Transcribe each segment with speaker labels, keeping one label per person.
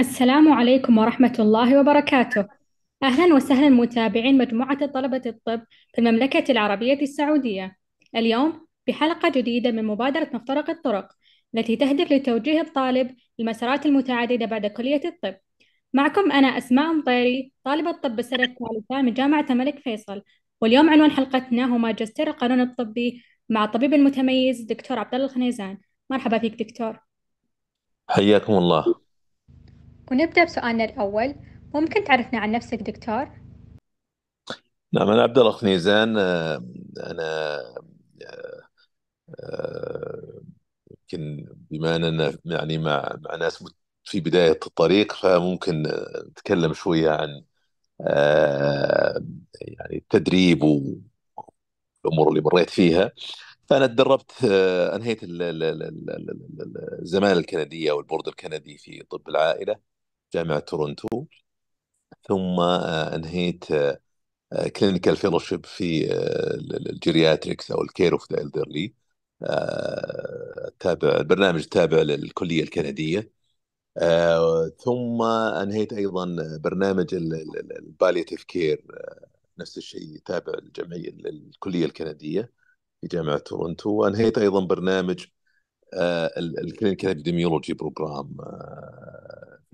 Speaker 1: السلام عليكم ورحمة الله وبركاته أهلا وسهلا متابعين مجموعة طلبة الطب في المملكة العربية السعودية اليوم بحلقة جديدة من مبادرة نفترق الطرق التي تهدف لتوجيه الطالب للمسارات المتعددة بعد كلية الطب معكم أنا أسماء مطيري طالبة طب السنة الثالثة من جامعة الملك فيصل واليوم عنوان حلقتنا هو ماجستير القانون الطبي مع الطبيب المتميز دكتور عبدالله الخنيزان مرحبا فيك دكتور
Speaker 2: حياكم الله
Speaker 1: ونبدأ بسؤالنا الأول ممكن تعرفنا عن نفسك دكتور؟
Speaker 2: نعم أنا عبد الله خنيزان آه، أنا آه، آه، يمكن بما أننا يعني مع مع ناس في بداية الطريق فممكن نتكلم شوية عن يعني التدريب والأمور اللي مريت فيها فأنا تدربت أنهيت الزمالة الكندية أو البورد الكندي في طب العائلة جامعة تورنتو ثم آه، أنهيت كلينيكال آه، فيلوشيب آه، في الجيرياتريكس أو الكير اوف ذا الدرلي تابع برنامج تابع للكلية الكندية ثم أنهيت أيضا برنامج الباليتيف كير نفس الشيء تابع الجمعية الكلية الكندية في جامعة تورنتو وأنهيت أيضا برنامج الكلينيكال ابيديميولوجي بروجرام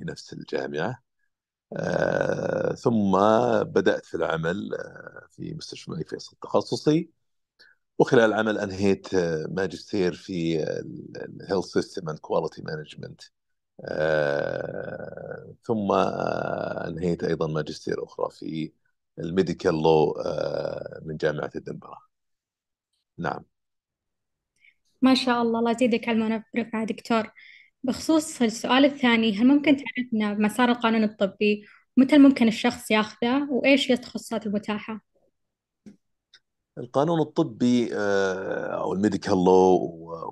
Speaker 2: في نفس الجامعة آه ثم بدأت في العمل آه، في مستشفى الملك فيصل التخصصي وخلال العمل أنهيت آه، ماجستير في الهيلث سيستم اند كواليتي مانجمنت ثم آه، أنهيت أيضا ماجستير أخرى في الميديكال لو من جامعة الدنبرة نعم
Speaker 1: ما شاء الله الله يزيدك علم ونفع دكتور بخصوص السؤال الثاني هل ممكن تعرفنا مسار القانون الطبي متى ممكن الشخص ياخذه وإيش هي التخصصات المتاحة؟
Speaker 2: القانون الطبي آه، او الميديكال لو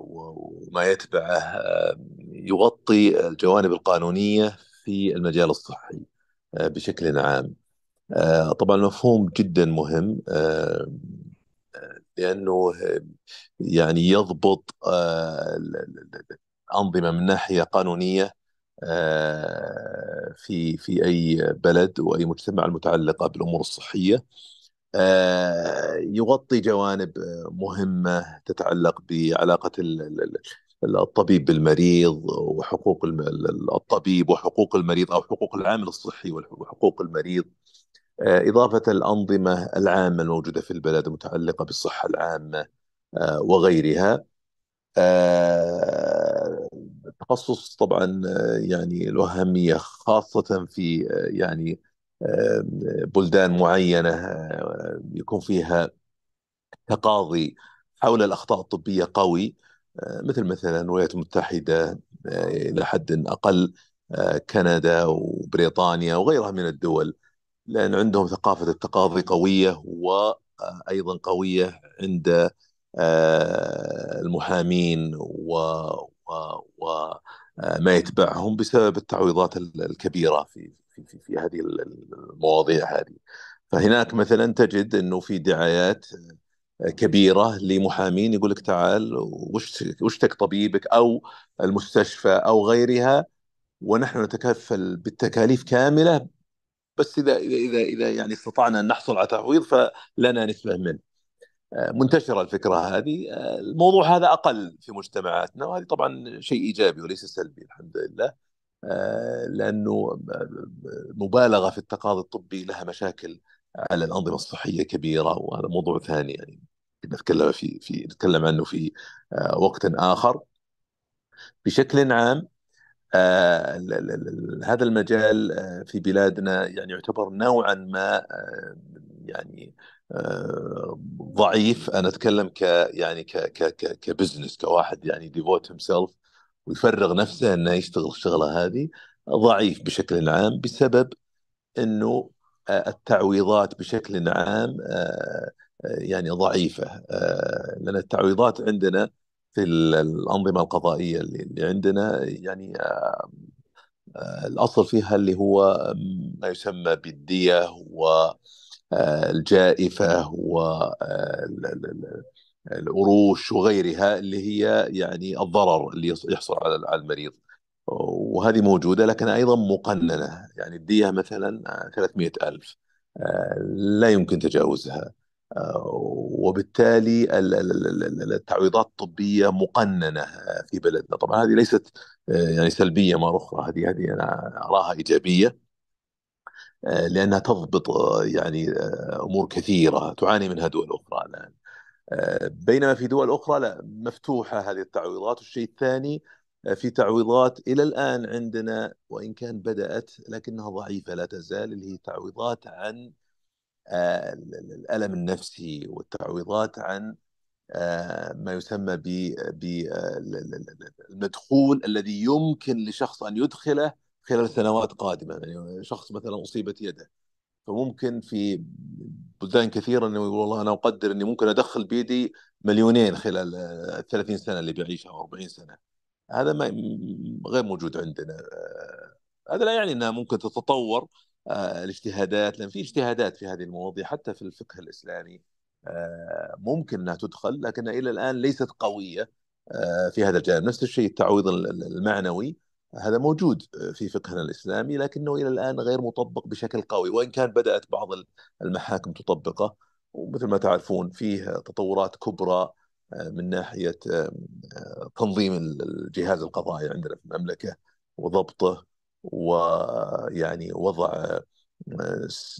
Speaker 2: وما يتبعه آه، يغطي الجوانب القانونيه في المجال الصحي آه، بشكل عام. طبعا مفهوم جدا مهم لانه يعني يضبط انظمه من ناحيه قانونيه آه، في في اي بلد واي مجتمع المتعلقه بالامور الصحيه آه، يغطي جوانب مهمه تتعلق بعلاقه الطبيب بالمريض وحقوق الطبيب وحقوق المريض او حقوق العامل الصحي وحقوق المريض آه، اضافه الانظمه العامه الموجوده في البلد المتعلقه بالصحه العامه وغيرها التخصص طبعا آه، يعني له أهمية خاصة في آه، يعني آه، بلدان معينة يكون فيها تقاضي حول الأخطاء الطبية قوي مثل مثلا الولايات المتحدة إلى حد أقل كندا وبريطانيا وغيرها من الدول لأن عندهم ثقافة التقاضي قوية وأيضا قوية عند المحامين وما آه، يتبعهم بسبب التعويضات الكبيره في في في, في هذه المواضيع هذه فهناك مثلا تجد انه في دعايات آه، كبيره لمحامين يقول لك تعال واشتك طبيبك او المستشفى او غيرها ونحن نتكفل بالتكاليف كامله بس اذا اذا اذا يعني استطعنا ان نحصل على تعويض فلنا نسبه منه آه، منتشره الفكره هذه آه، الموضوع هذا اقل في مجتمعاتنا وهذا طبعا شيء ايجابي وليس سلبي الحمد لله آه، لانه مبالغه في التقاضي الطبي لها مشاكل على الانظمه الصحيه كبيره وهذا موضوع ثاني يعني نتكلم في في نتكلم عنه في وقت اخر بشكل عام هذا المجال في بلادنا يعني يعتبر نوعا ما يعني آه، ضعيف انا اتكلم ك يعني ك ك ك كبزنس كواحد يعني ديفوت هيم سيلف ويفرغ نفسه انه يشتغل الشغله هذه ضعيف بشكل عام بسبب انه آه، التعويضات بشكل عام آه، يعني ضعيفه لان التعويضات عندنا في الانظمه القضائيه اللي عندنا يعني الاصل فيها اللي هو ما يسمى بالديه و آه، الجائفه والقروش آه، وغيرها اللي هي يعني الضرر اللي يحصل على المريض وهذه موجوده لكن ايضا مقننه يعني الديه مثلا 300 ألف آه، لا يمكن تجاوزها وبالتالي التعويضات الطبيه مقننه في بلدنا طبعا هذه ليست يعني سلبيه مره اخرى هذه هذه انا اراها ايجابيه آه، لانها تضبط آه، يعني آه، امور كثيره تعاني منها دول اخرى الان بينما في دول اخرى لا مفتوحه هذه التعويضات والشيء الثاني في تعويضات الى الان عندنا وان كان بدات لكنها ضعيفه لا تزال اللي هي تعويضات عن الالم النفسي والتعويضات عن ما يسمى بالمدخول الذي يمكن لشخص ان يدخله خلال سنوات قادمه يعني شخص مثلا اصيبت يده فممكن في بلدان كثيره انه يقول والله انا اقدر اني ممكن ادخل بيدي مليونين خلال 30 سنه اللي بيعيشها او 40 سنه هذا ما غير موجود عندنا هذا لا يعني انها ممكن تتطور آه، الاجتهادات لان في اجتهادات في هذه المواضيع حتى في الفقه الاسلامي آه، ممكن انها تدخل لكنها الى الان ليست قويه آه، في هذا الجانب نفس الشيء التعويض المعنوي هذا موجود آه، في فقهنا الاسلامي لكنه الى الان غير مطبق بشكل قوي وان كان بدات بعض المحاكم تطبقه ومثل ما تعرفون فيه تطورات كبرى آه، من ناحيه آه، تنظيم الجهاز القضائي عندنا في المملكه وضبطه ويعني وضع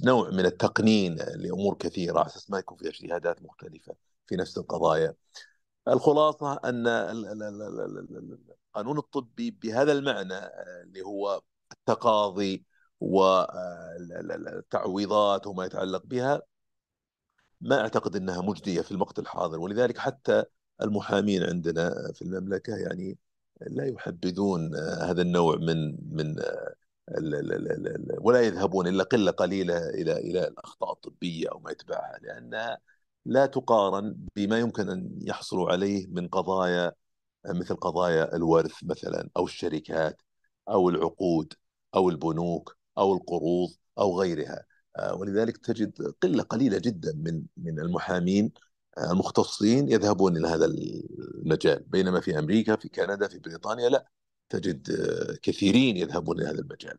Speaker 2: نوع من التقنين لامور كثيره على اساس ما يكون في اجتهادات مختلفه في نفس القضايا. الخلاصه ان القانون الطبي بهذا المعنى آه، اللي هو التقاضي والتعويضات آه، وما يتعلق بها ما اعتقد انها مجديه في الوقت الحاضر ولذلك حتى المحامين عندنا في المملكه يعني لا يحبذون آه، هذا النوع من من ولا يذهبون الا قله قليله الى الى الاخطاء الطبيه او ما يتبعها لانها لا تقارن بما يمكن ان يحصلوا عليه من قضايا مثل قضايا الورث مثلا او الشركات او العقود او البنوك او القروض او غيرها آه، ولذلك تجد قله قليله جدا من من المحامين المختصين آه، يذهبون الى هذا المجال بينما في امريكا في كندا في بريطانيا لا تجد آه، كثيرين يذهبون الى هذا المجال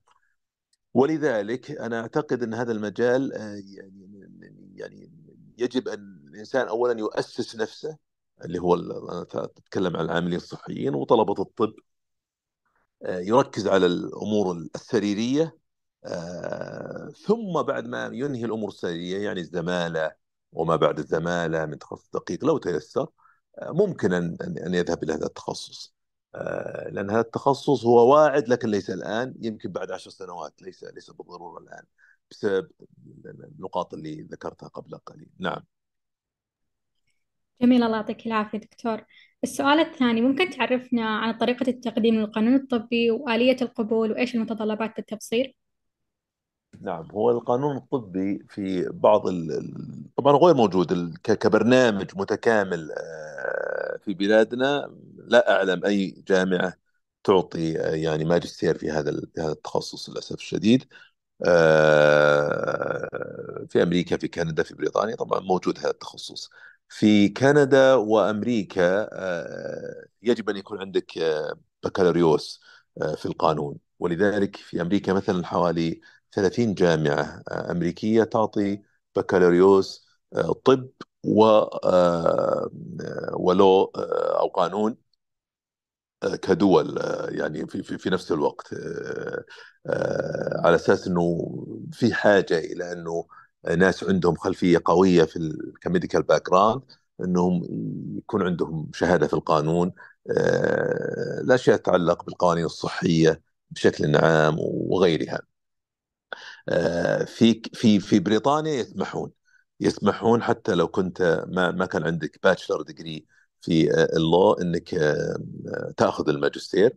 Speaker 2: ولذلك انا اعتقد ان هذا المجال يعني،, يعني يعني يجب ان الانسان اولا يؤسس نفسه اللي هو تتكلم عن العاملين الصحيين وطلبه الطب آه، يركز على الامور السريريه آه، ثم بعد ما ينهي الامور السريريه يعني الزماله وما بعد الزماله من تخصص دقيق لو تيسر آه، ممكن ان يذهب الى هذا التخصص لان هذا التخصص هو واعد لكن ليس الان يمكن بعد عشر سنوات ليس ليس بالضروره الان بسبب النقاط اللي ذكرتها قبل قليل نعم
Speaker 1: جميل الله يعطيك العافية دكتور السؤال الثاني ممكن تعرفنا عن طريقة التقديم للقانون الطبي وآلية القبول وإيش المتطلبات للتبصير؟
Speaker 2: نعم هو القانون الطبي في بعض ال... طبعا غير موجود كبرنامج متكامل آه، في بلادنا لا اعلم اي جامعه تعطي آه، يعني ماجستير في هذا في هذا التخصص للاسف الشديد آه، في امريكا في كندا في بريطانيا طبعا موجود هذا التخصص في كندا وامريكا آه، يجب ان يكون عندك آه، بكالوريوس آه، في القانون ولذلك في امريكا مثلا حوالي 30 جامعه امريكيه تعطي بكالوريوس طب و ولو او قانون كدول يعني في, في, في نفس الوقت على اساس انه في حاجه الى انه ناس عندهم خلفيه قويه في كميديكال باك جراوند انهم يكون عندهم شهاده في القانون الاشياء آه، تتعلق بالقوانين الصحيه بشكل عام وغيرها. آه، في في في بريطانيا يسمحون يسمحون حتى لو كنت ما ما كان عندك باتشلر ديجري في اللو آه، انك تاخذ الماجستير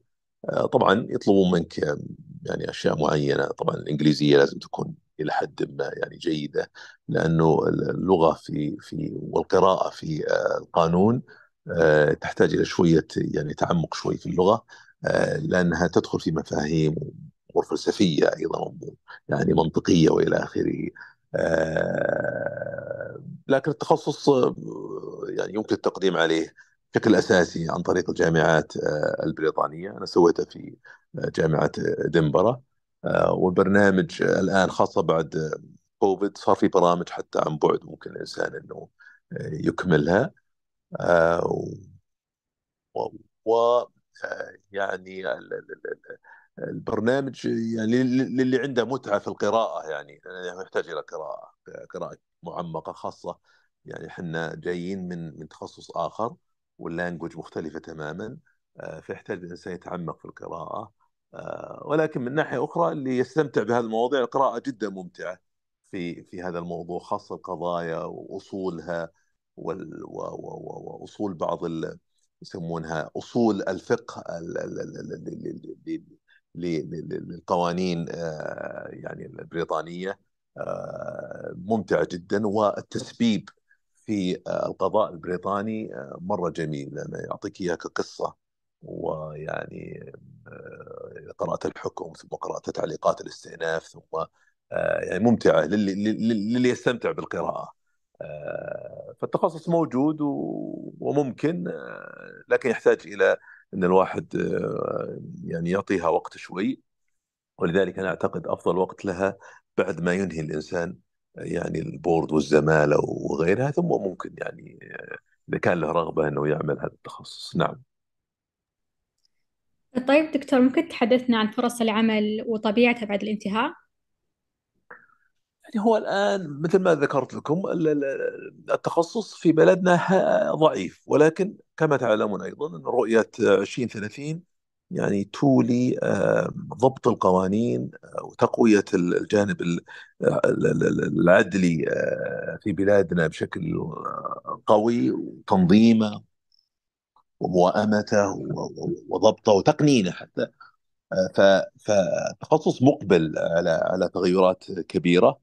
Speaker 2: طبعا يطلبون منك يعني اشياء معينه طبعا الانجليزيه لازم تكون الى حد ما يعني جيده لانه اللغه في في والقراءه في آه، القانون آه، تحتاج الى شويه يعني تعمق شوي في اللغه آه، لانها تدخل في مفاهيم امور فلسفيه ايضا يعني منطقيه والى اخره لكن التخصص يعني يمكن التقديم عليه بشكل اساسي عن طريق الجامعات البريطانيه انا سويتها في جامعه دنبره آه، والبرنامج الان خاصه بعد كوفيد صار في برامج حتى عن بعد ممكن الانسان انه آه، يكملها آه، و يعني البرنامج يعني للي عنده متعه في القراءه يعني يحتاج الى قراءه قراءه معمقه خاصه يعني احنا جايين من من تخصص اخر واللانجوج مختلفه تماما فيحتاج الانسان يتعمق في القراءه آه، ولكن من ناحيه اخرى اللي يستمتع بهذه المواضيع القراءه جدا ممتعه في في هذا الموضوع خاصه القضايا واصولها واصول بعض ال... يسمونها اصول الفقه للقوانين يعني البريطانيه آه، ممتعه جدا والتسبيب في آه، القضاء البريطاني مره جميل لانه يعطيك اياها كقصه ويعني قراءه الحكم ثم قراءه تعليقات الاستئناف ثم آه، يعني ممتعه للي, للي يستمتع بالقراءه آه، فالتخصص موجود وممكن آه، لكن يحتاج الى ان الواحد يعني يعطيها وقت شوي ولذلك انا اعتقد افضل وقت لها بعد ما ينهي الانسان يعني البورد والزماله وغيرها ثم ممكن يعني اذا كان له رغبه انه يعمل هذا التخصص نعم
Speaker 1: طيب دكتور ممكن تحدثنا عن فرص العمل وطبيعتها بعد الانتهاء؟
Speaker 2: يعني هو الآن مثل ما ذكرت لكم التخصص في بلدنا ضعيف ولكن كما تعلمون أيضا أن رؤية 2030 يعني تولي ضبط القوانين آه، وتقوية الجانب العدلي آه، في بلادنا بشكل آه، قوي وتنظيمه وموائمته وضبطه وتقنينه حتى آه، فتخصص مقبل على على تغيرات كبيره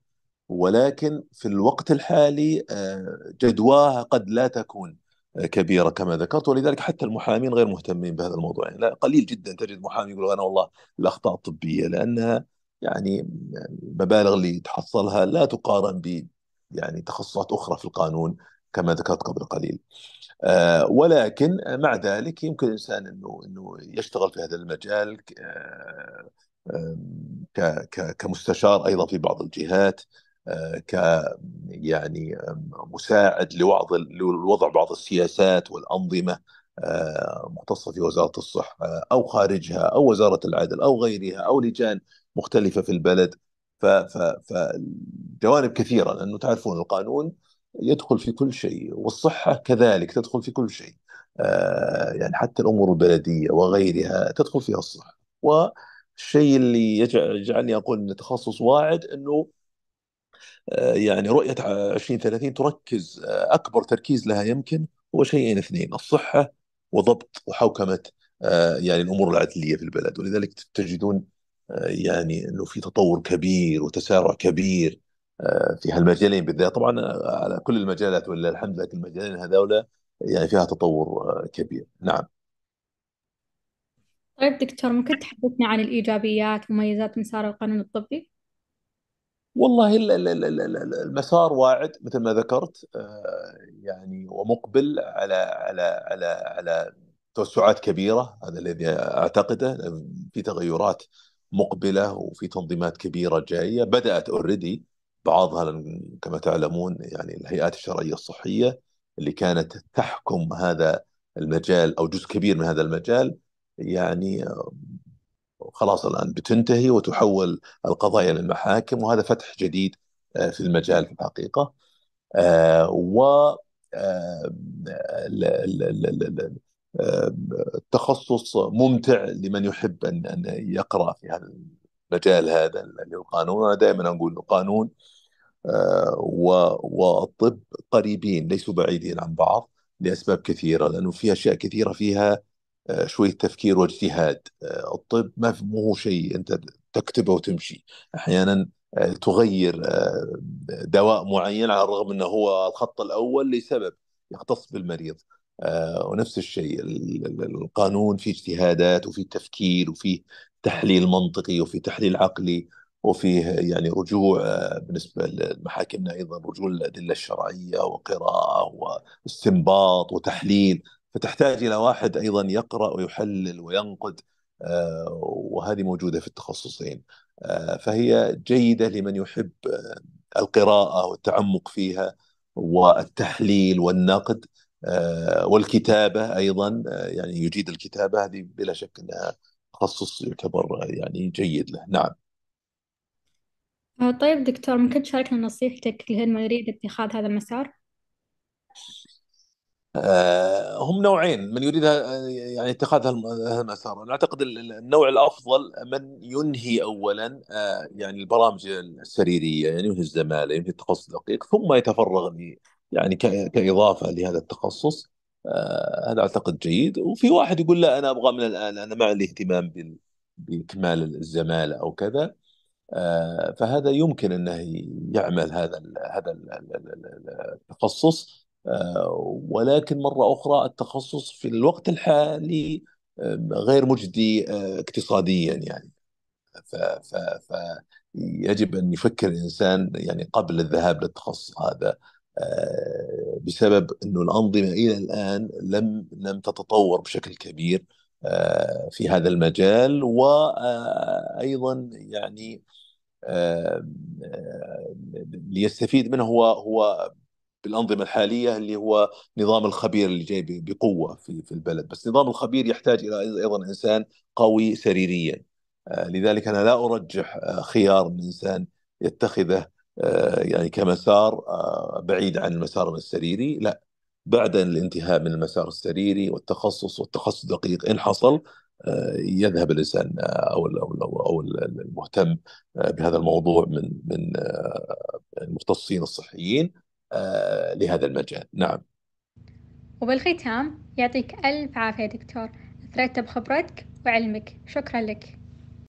Speaker 2: ولكن في الوقت الحالي آه، جدواها قد لا تكون كبيرة كما ذكرت ولذلك حتى المحامين غير مهتمين بهذا الموضوع يعني لا قليل جدا تجد محامي يقول أنا والله الأخطاء الطبية لأنها يعني المبالغ اللي تحصلها لا تقارن ب يعني تخصصات أخرى في القانون كما ذكرت قبل قليل آه، ولكن مع ذلك يمكن الانسان انه انه يشتغل في هذا المجال آه، كمستشار ايضا في بعض الجهات آه، ك يعني مساعد لوضع لوضع بعض السياسات والانظمه مختصه في وزاره الصحه او خارجها او وزاره العدل او غيرها او لجان مختلفه في البلد فجوانب كثيره لانه تعرفون القانون يدخل في كل شيء والصحة كذلك تدخل في كل شيء آه، يعني حتى الأمور البلدية وغيرها تدخل فيها الصحة والشيء اللي يجعلني أقول أن تخصص واعد أنه آه، يعني رؤية 2030 تركز آه، أكبر تركيز لها يمكن هو شيئين اثنين الصحة وضبط وحوكمة يعني الأمور العدلية في البلد ولذلك تجدون يعني أنه في تطور كبير وتسارع كبير آه، في هالمجالين بالذات طبعا آه، على كل المجالات ولله الحمد لكن المجالين هذولا يعني فيها تطور آه، كبير نعم
Speaker 1: طيب دكتور ممكن تحدثنا عن الإيجابيات ومميزات مسار القانون الطبي؟
Speaker 2: والله المسار واعد مثل ما ذكرت يعني ومقبل على على على على توسعات كبيره هذا الذي اعتقده في تغيرات مقبله وفي تنظيمات كبيره جايه بدات اوريدي بعضها كما تعلمون يعني الهيئات الشرعيه الصحيه اللي كانت تحكم هذا المجال او جزء كبير من هذا المجال يعني آه، خلاص الان بتنتهي وتحول القضايا للمحاكم وهذا فتح جديد آه، في المجال في الحقيقه آه، و التخصص ممتع لمن يحب ان يقرا في هذا مجال هذا للقانون وانا دائما اقول القانون آه، والطب قريبين ليسوا بعيدين عن بعض لاسباب كثيره لانه في اشياء كثيره فيها آه، شويه تفكير واجتهاد آه، الطب ما مو شيء انت تكتبه وتمشي احيانا تغير دواء معين على الرغم انه هو الخط الاول لسبب يختص بالمريض ونفس الشيء القانون فيه اجتهادات وفيه تفكير وفيه تحليل منطقي وفي تحليل عقلي وفيه يعني رجوع آه، بالنسبه لمحاكمنا ايضا رجوع للادله الشرعيه وقراءه واستنباط وتحليل فتحتاج الى واحد ايضا يقرا ويحلل وينقد آه، وهذه موجوده في التخصصين آه، فهي جيده لمن يحب القراءه والتعمق فيها والتحليل والنقد والكتابه ايضا يعني يجيد الكتابه هذه بلا شك انها تخصص يعتبر يعني جيد له نعم
Speaker 1: آه، طيب دكتور ممكن تشاركنا نصيحتك لمن ما يريد اتخاذ هذا المسار؟
Speaker 2: آه، هم نوعين من يريد آه، يعني اتخاذ هذا المسار انا اعتقد النوع الافضل من ينهي اولا يعني البرامج السريريه يعني ينهي الزماله ينهي التخصص الدقيق ثم يتفرغ يعني كاضافه لهذا التخصص آه، هذا اعتقد جيد وفي واحد يقول لا انا ابغى من الان انا ما عندي اهتمام باكمال الزماله او كذا آه، فهذا يمكن انه يعمل هذا هذا التخصص آه، ولكن مره اخرى التخصص في الوقت الحالي غير مجدي اقتصاديا يعني ف ف ان يفكر الانسان يعني قبل الذهاب للتخصص هذا آه، بسبب انه الانظمه الى الان لم لم تتطور بشكل كبير آه، في هذا المجال وايضا آه، يعني ليستفيد منه هو هو بالانظمه الحاليه اللي هو نظام الخبير اللي جاي بقوه في في البلد، بس نظام الخبير يحتاج الى ايضا انسان قوي سريريا. لذلك انا لا ارجح خيار من انسان يتخذه آه، يعني كمسار آه، بعيد عن المسار السريري لا بعد الانتهاء من المسار السريري والتخصص والتخصص الدقيق ان حصل آه، يذهب الانسان او او المهتم بهذا الموضوع من من المختصين الصحيين لهذا المجال نعم
Speaker 1: وبالختام يعطيك الف عافيه دكتور اثريت بخبرتك وعلمك شكرا لك